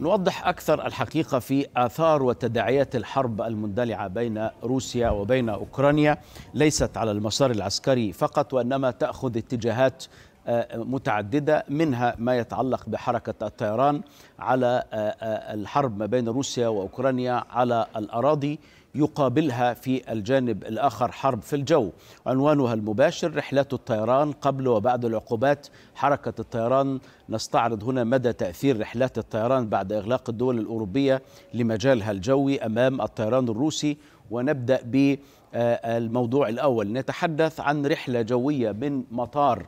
نوضح أكثر الحقيقة في آثار وتداعيات الحرب المندلعة بين روسيا وبين أوكرانيا ليست على المسار العسكري فقط وإنما تأخذ اتجاهات آه، متعددة منها ما يتعلق بحركة الطيران على آه، آه، الحرب ما بين روسيا وأوكرانيا على الأراضي يقابلها في الجانب الآخر حرب في الجو عنوانها المباشر رحلات الطيران قبل وبعد العقوبات حركة الطيران نستعرض هنا مدى تأثير رحلات الطيران بعد إغلاق الدول الأوروبية لمجالها الجوي أمام الطيران الروسي ونبدأ بالموضوع الأول نتحدث عن رحلة جوية من مطار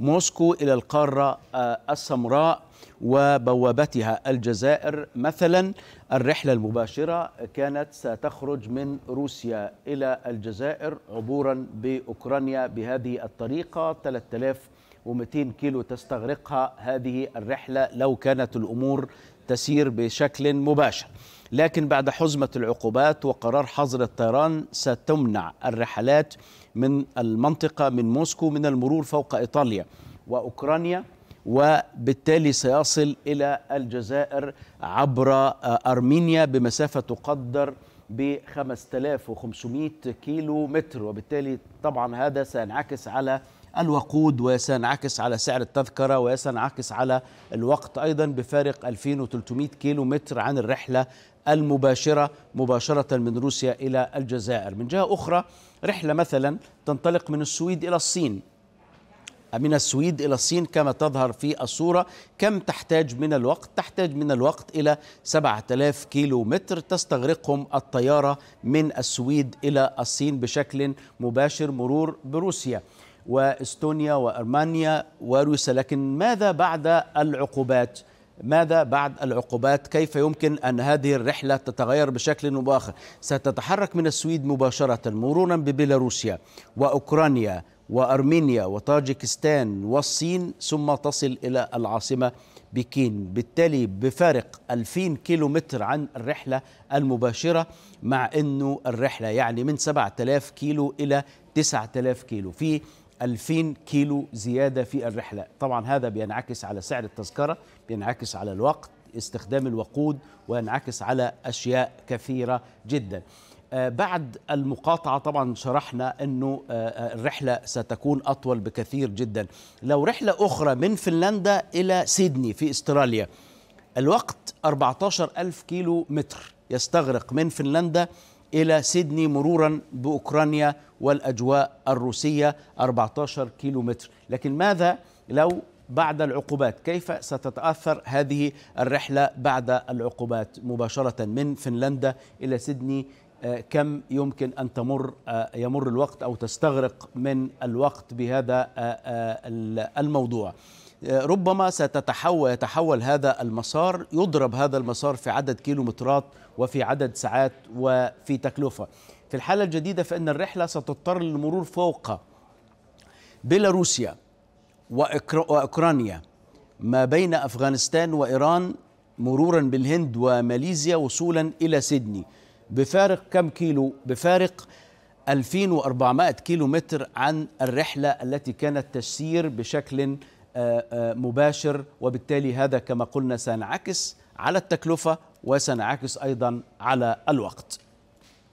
موسكو إلى القارة آه، السمراء وبوابتها الجزائر مثلا الرحلة المباشرة كانت ستخرج من روسيا إلى الجزائر عبورا بأوكرانيا بهذه الطريقة 3000 و200 كيلو تستغرقها هذه الرحلة لو كانت الأمور تسير بشكل مباشر لكن بعد حزمة العقوبات وقرار حظر الطيران ستمنع الرحلات من المنطقة من موسكو من المرور فوق إيطاليا وأوكرانيا وبالتالي سيصل إلى الجزائر عبر آه، أرمينيا بمسافة تقدر ب 5500 كيلو متر وبالتالي طبعا هذا سينعكس على الوقود وسينعكس على سعر التذكرة وسينعكس على الوقت أيضا بفارق 2300 كيلو متر عن الرحلة المباشرة مباشرة من روسيا إلى الجزائر من جهة أخرى رحلة مثلا تنطلق من السويد إلى الصين من السويد إلى الصين كما تظهر في الصورة كم تحتاج من الوقت؟ تحتاج من الوقت إلى 7000 كيلو متر تستغرقهم الطيارة من السويد إلى الصين بشكل مباشر مرور بروسيا واستونيا وارمانيا وروسيا لكن ماذا بعد العقوبات ماذا بعد العقوبات كيف يمكن ان هذه الرحله تتغير بشكل او باخر ستتحرك من السويد مباشره مرورا ببيلاروسيا واوكرانيا وارمينيا وطاجكستان والصين ثم تصل الى العاصمه بكين بالتالي بفارق 2000 كيلومتر عن الرحله المباشره مع انه الرحله يعني من 7000 كيلو الى 9000 كيلو في 2000 كيلو زيادة في الرحلة طبعا هذا بينعكس على سعر التذكرة بينعكس على الوقت استخدام الوقود وينعكس على أشياء كثيرة جدا آه، بعد المقاطعة طبعا شرحنا أنه آه، آه، الرحلة ستكون أطول بكثير جدا لو رحلة أخرى من فنلندا إلى سيدني في استراليا الوقت 14000 ألف كيلو متر يستغرق من فنلندا إلى سيدني مرورا بأوكرانيا والأجواء الروسية 14 كيلومتر لكن ماذا لو بعد العقوبات كيف ستتأثر هذه الرحلة بعد العقوبات مباشرة من فنلندا إلى سيدني آه، كم يمكن أن تمر آه، يمر الوقت أو تستغرق من الوقت بهذا آه، الموضوع ربما ستتحول يتحول هذا المسار يضرب هذا المسار في عدد كيلومترات وفي عدد ساعات وفي تكلفة في الحالة الجديدة فإن الرحلة ستضطر للمرور فوق بيلاروسيا وأوكرانيا ما بين أفغانستان وإيران مرورا بالهند وماليزيا وصولا إلى سيدني بفارق كم كيلو بفارق 2400 كيلو عن الرحلة التي كانت تسير بشكل آه، آه، مباشر وبالتالي هذا كما قلنا سينعكس على التكلفه وسنعكس ايضا على الوقت